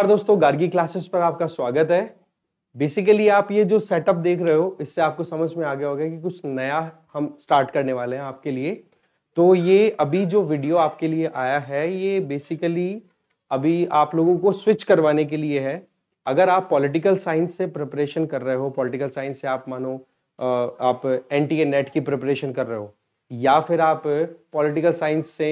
नमस्कार दोस्तों गार्गी क्लासेस पर आपका स्वागत है बेसिकली आप ये जो सेटअप देख रहे हो इससे आपको समझ में आ गया होगा कि कुछ नया हम स्टार्ट करने वाले हैं आपके लिए तो ये अभी जो वीडियो आपके लिए आया है ये बेसिकली अभी आप लोगों को स्विच करवाने के लिए है अगर आप पॉलिटिकल साइंस से प्रिपरेशन कर रहे हो पॉलिटिकल साइंस से आप मानो आप एन टी नेट की प्रिपरेशन कर रहे हो या फिर आप पॉलिटिकल साइंस से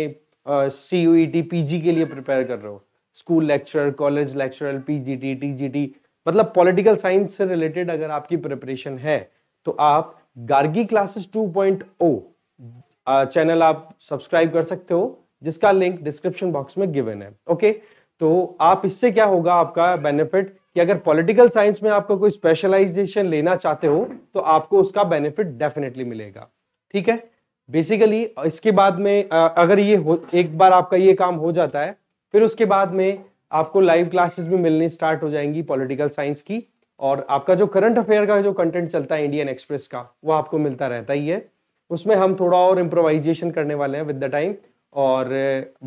C U E T P G के लिए प्रिपेयर कर रहे हो school lecture college lecture PGT TGT मतलब पॉलिटिकल साइंस से रिलेटेड अगर आपकी प्रिपरेशन है तो आप गार्गी क्लासेस 2.0 चैनल आप सब्सक्राइब कर सकते हो जिसका लिंक डिस्क्रिप्शन बॉक्स में गिवन है ओके तो आप इससे क्या होगा आपका बेनिफिट कि अगर पॉलिटिकल साइंस में आपको कोई स्पेशलाइजेशन लेना चाहते हो तो आपको उसका बेनिफिट डेफिनेटली मिलेगा ठीक है बेसिकली इसके बाद में अगर ये हो एक बार आपका ये काम हो जाता है फिर उसके बाद में आपको लाइव क्लासेस भी मिलनी स्टार्ट हो जाएंगी पॉलिटिकल साइंस की और आपका जो करंट अफेयर का जो कंटेंट चलता है इंडियन एक्सप्रेस का वो आपको मिलता रहता ही है उसमें हम थोड़ा और इम्प्रोवाइजेशन करने वाले हैं विद द टाइम और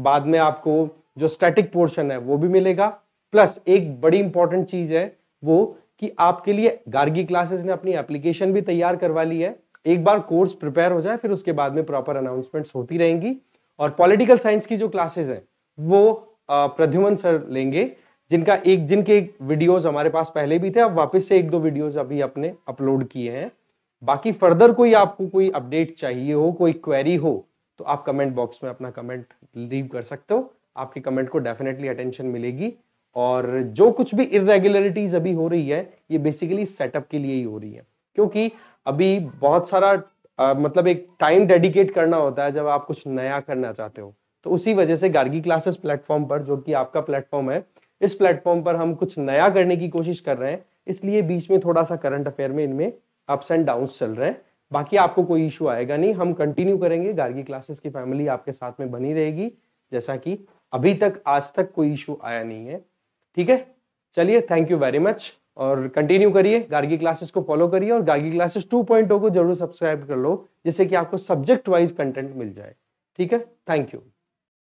बाद में आपको जो स्टैटिक पोर्शन है वो भी मिलेगा प्लस एक बड़ी इंपॉर्टेंट चीज़ है वो कि आपके लिए गार्गी क्लासेस ने अपनी एप्लीकेशन भी तैयार करवा ली है एक बार कोर्स प्रिपेयर हो जाए फिर उसके बाद में प्रॉपर अनाउंसमेंट्स होती रहेंगी और पॉलिटिकल साइंस की जो क्लासेस हैं वो प्रद्युमन सर लेंगे जिनका एक जिनके वीडियोस हमारे पास पहले भी थे अब वापस से एक दो वीडियोस अभी अपने अपलोड किए हैं बाकी फर्दर कोई आपको कोई अपडेट चाहिए हो कोई क्वेरी हो तो आप कमेंट बॉक्स में अपना कमेंट लीव कर सकते हो आपके कमेंट को डेफिनेटली अटेंशन मिलेगी और जो कुछ भी इरेगुलरिटीज अभी हो रही है ये बेसिकली सेटअप के लिए ही हो रही है क्योंकि अभी बहुत सारा आ, मतलब एक टाइम डेडिकेट करना होता है जब आप कुछ नया करना चाहते हो तो उसी वजह से गार्गी क्लासेस प्लेटफॉर्म पर जो कि आपका प्लेटफॉर्म है इस प्लेटफॉर्म पर हम कुछ नया करने की कोशिश कर रहे हैं इसलिए बीच में थोड़ा सा करंट अफेयर में इनमें अप्स एंड डाउन चल रहे हैं बाकी आपको कोई इशू आएगा नहीं हम कंटिन्यू करेंगे गार्गी क्लासेस की फैमिली आपके साथ में बनी रहेगी जैसा कि अभी तक आज तक कोई इशू आया नहीं है ठीक है चलिए थैंक यू वेरी मच और कंटिन्यू करिए गार्गी क्लासेस को फॉलो करिए और गार्गी क्लासेस 2.0 को जरूर सब्सक्राइब कर लो जिससे कि आपको सब्जेक्ट वाइज कंटेंट मिल जाए ठीक है थैंक यू